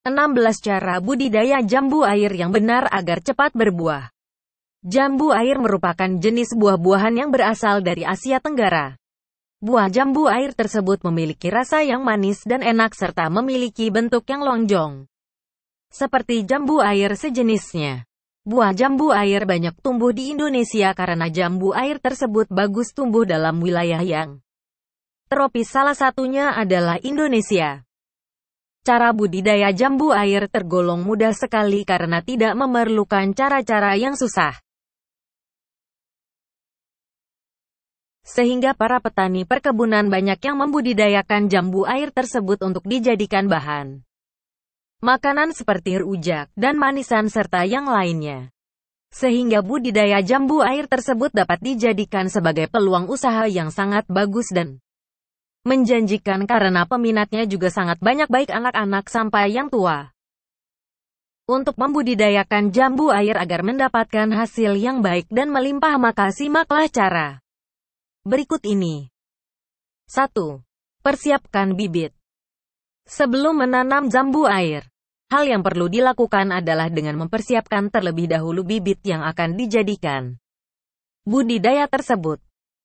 16 Cara budidaya jambu air yang benar agar cepat berbuah. Jambu air merupakan jenis buah-buahan yang berasal dari Asia Tenggara. Buah jambu air tersebut memiliki rasa yang manis dan enak serta memiliki bentuk yang lonjong. Seperti jambu air sejenisnya. Buah jambu air banyak tumbuh di Indonesia karena jambu air tersebut bagus tumbuh dalam wilayah yang tropis salah satunya adalah Indonesia. Cara budidaya jambu air tergolong mudah sekali karena tidak memerlukan cara-cara yang susah. Sehingga para petani perkebunan banyak yang membudidayakan jambu air tersebut untuk dijadikan bahan makanan seperti rujak dan manisan serta yang lainnya. Sehingga budidaya jambu air tersebut dapat dijadikan sebagai peluang usaha yang sangat bagus dan Menjanjikan karena peminatnya juga sangat banyak baik anak-anak sampai yang tua. Untuk membudidayakan jambu air agar mendapatkan hasil yang baik dan melimpah maka simaklah cara. Berikut ini. 1. Persiapkan bibit. Sebelum menanam jambu air, hal yang perlu dilakukan adalah dengan mempersiapkan terlebih dahulu bibit yang akan dijadikan budidaya tersebut.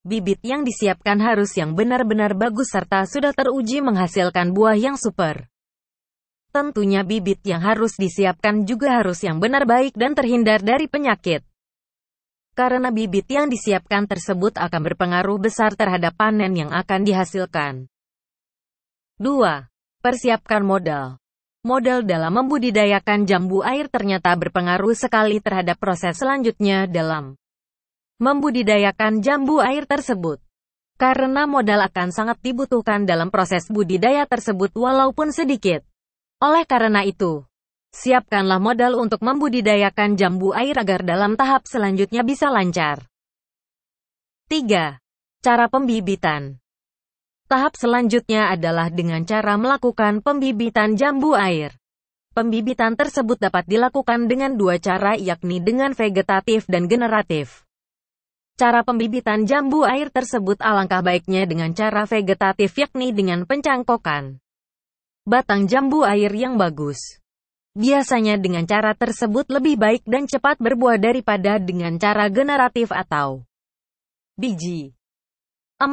Bibit yang disiapkan harus yang benar-benar bagus serta sudah teruji menghasilkan buah yang super. Tentunya bibit yang harus disiapkan juga harus yang benar baik dan terhindar dari penyakit. Karena bibit yang disiapkan tersebut akan berpengaruh besar terhadap panen yang akan dihasilkan. 2. Persiapkan modal. Modal dalam membudidayakan jambu air ternyata berpengaruh sekali terhadap proses selanjutnya dalam membudidayakan jambu air tersebut. Karena modal akan sangat dibutuhkan dalam proses budidaya tersebut walaupun sedikit. Oleh karena itu, siapkanlah modal untuk membudidayakan jambu air agar dalam tahap selanjutnya bisa lancar. 3. Cara pembibitan Tahap selanjutnya adalah dengan cara melakukan pembibitan jambu air. Pembibitan tersebut dapat dilakukan dengan dua cara yakni dengan vegetatif dan generatif. Cara pembibitan jambu air tersebut alangkah baiknya dengan cara vegetatif yakni dengan pencangkokan batang jambu air yang bagus. Biasanya dengan cara tersebut lebih baik dan cepat berbuah daripada dengan cara generatif atau biji. 4.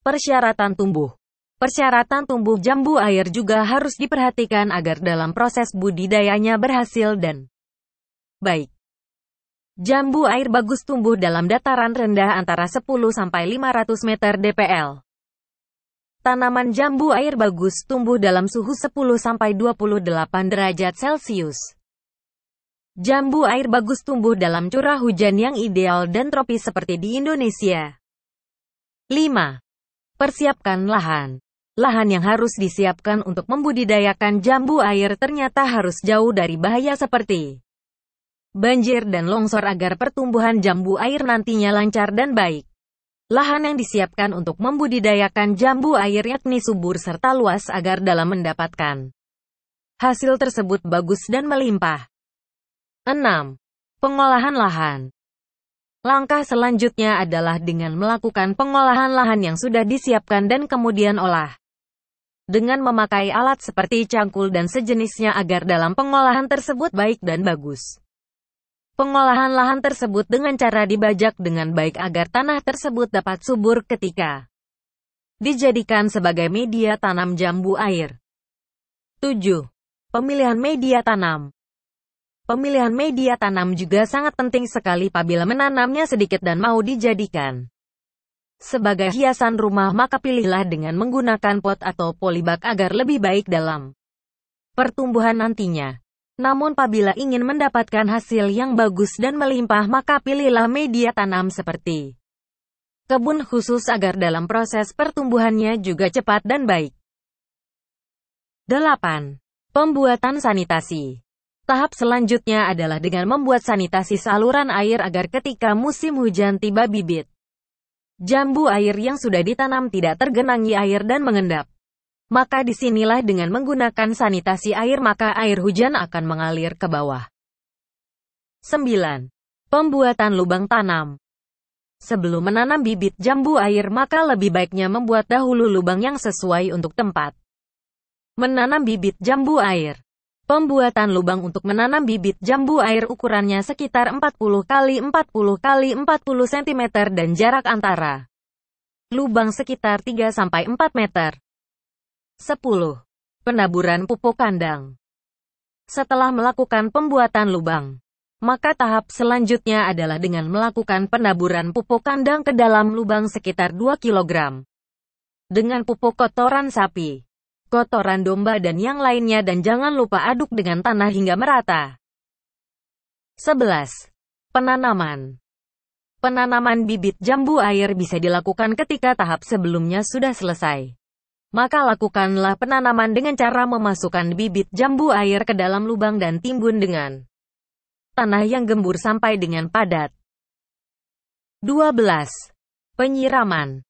Persyaratan tumbuh Persyaratan tumbuh jambu air juga harus diperhatikan agar dalam proses budidayanya berhasil dan baik. Jambu air bagus tumbuh dalam dataran rendah antara 10 sampai 500 meter DPL. Tanaman jambu air bagus tumbuh dalam suhu 10 sampai 28 derajat Celcius. Jambu air bagus tumbuh dalam curah hujan yang ideal dan tropis seperti di Indonesia. 5. Persiapkan lahan. Lahan yang harus disiapkan untuk membudidayakan jambu air ternyata harus jauh dari bahaya seperti banjir dan longsor agar pertumbuhan jambu air nantinya lancar dan baik. Lahan yang disiapkan untuk membudidayakan jambu air yakni subur serta luas agar dalam mendapatkan hasil tersebut bagus dan melimpah. 6. Pengolahan lahan Langkah selanjutnya adalah dengan melakukan pengolahan lahan yang sudah disiapkan dan kemudian olah. Dengan memakai alat seperti cangkul dan sejenisnya agar dalam pengolahan tersebut baik dan bagus pengolahan lahan tersebut dengan cara dibajak dengan baik agar tanah tersebut dapat subur ketika dijadikan sebagai media tanam jambu air. 7. Pemilihan media tanam Pemilihan media tanam juga sangat penting sekali apabila menanamnya sedikit dan mau dijadikan sebagai hiasan rumah maka pilihlah dengan menggunakan pot atau polybag agar lebih baik dalam pertumbuhan nantinya. Namun apabila ingin mendapatkan hasil yang bagus dan melimpah maka pilihlah media tanam seperti kebun khusus agar dalam proses pertumbuhannya juga cepat dan baik. 8. Pembuatan sanitasi Tahap selanjutnya adalah dengan membuat sanitasi saluran air agar ketika musim hujan tiba bibit. Jambu air yang sudah ditanam tidak tergenangi air dan mengendap. Maka disinilah dengan menggunakan sanitasi air maka air hujan akan mengalir ke bawah. 9. Pembuatan lubang tanam Sebelum menanam bibit jambu air maka lebih baiknya membuat dahulu lubang yang sesuai untuk tempat. Menanam bibit jambu air Pembuatan lubang untuk menanam bibit jambu air ukurannya sekitar 40 x 40 x 40 cm dan jarak antara lubang sekitar 3 sampai 4 meter. 10. Penaburan pupuk kandang Setelah melakukan pembuatan lubang, maka tahap selanjutnya adalah dengan melakukan penaburan pupuk kandang ke dalam lubang sekitar 2 kg. Dengan pupuk kotoran sapi, kotoran domba dan yang lainnya dan jangan lupa aduk dengan tanah hingga merata. 11. Penanaman Penanaman bibit jambu air bisa dilakukan ketika tahap sebelumnya sudah selesai maka lakukanlah penanaman dengan cara memasukkan bibit jambu air ke dalam lubang dan timbun dengan tanah yang gembur sampai dengan padat. 12. Penyiraman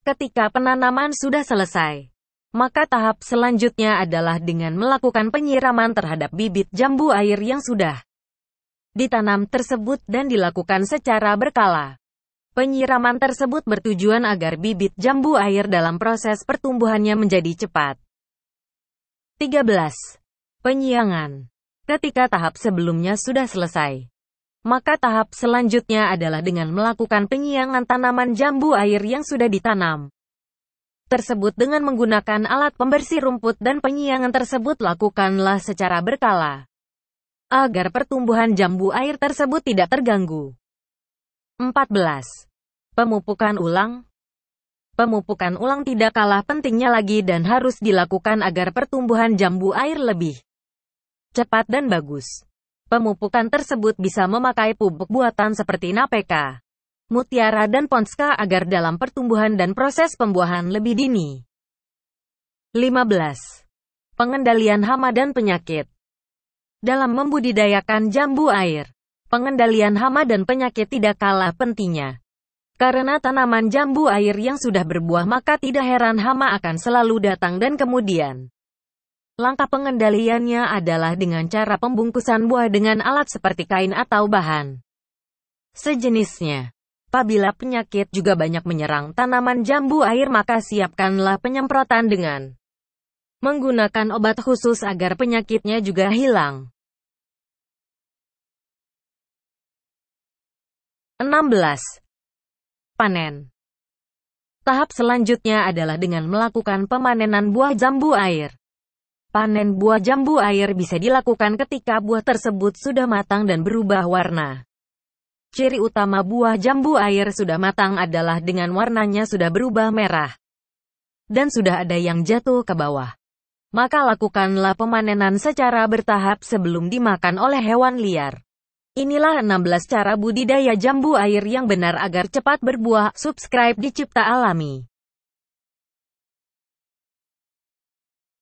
Ketika penanaman sudah selesai, maka tahap selanjutnya adalah dengan melakukan penyiraman terhadap bibit jambu air yang sudah ditanam tersebut dan dilakukan secara berkala. Penyiraman tersebut bertujuan agar bibit jambu air dalam proses pertumbuhannya menjadi cepat. 13. Penyiangan Ketika tahap sebelumnya sudah selesai, maka tahap selanjutnya adalah dengan melakukan penyiangan tanaman jambu air yang sudah ditanam. Tersebut dengan menggunakan alat pembersih rumput dan penyiangan tersebut lakukanlah secara berkala, agar pertumbuhan jambu air tersebut tidak terganggu. 14. Pemupukan ulang Pemupukan ulang tidak kalah pentingnya lagi dan harus dilakukan agar pertumbuhan jambu air lebih cepat dan bagus. Pemupukan tersebut bisa memakai pupuk buatan seperti NPK, mutiara dan ponska agar dalam pertumbuhan dan proses pembuahan lebih dini. 15. Pengendalian hama dan penyakit Dalam membudidayakan jambu air, pengendalian hama dan penyakit tidak kalah pentingnya. Karena tanaman jambu air yang sudah berbuah maka tidak heran hama akan selalu datang dan kemudian langkah pengendaliannya adalah dengan cara pembungkusan buah dengan alat seperti kain atau bahan sejenisnya. Apabila penyakit juga banyak menyerang tanaman jambu air maka siapkanlah penyemprotan dengan menggunakan obat khusus agar penyakitnya juga hilang. 16 panen. Tahap selanjutnya adalah dengan melakukan pemanenan buah jambu air. Panen buah jambu air bisa dilakukan ketika buah tersebut sudah matang dan berubah warna. Ciri utama buah jambu air sudah matang adalah dengan warnanya sudah berubah merah dan sudah ada yang jatuh ke bawah. Maka lakukanlah pemanenan secara bertahap sebelum dimakan oleh hewan liar. Inilah 16 cara budidaya jambu air yang benar agar cepat berbuah. Subscribe di Cipta Alami.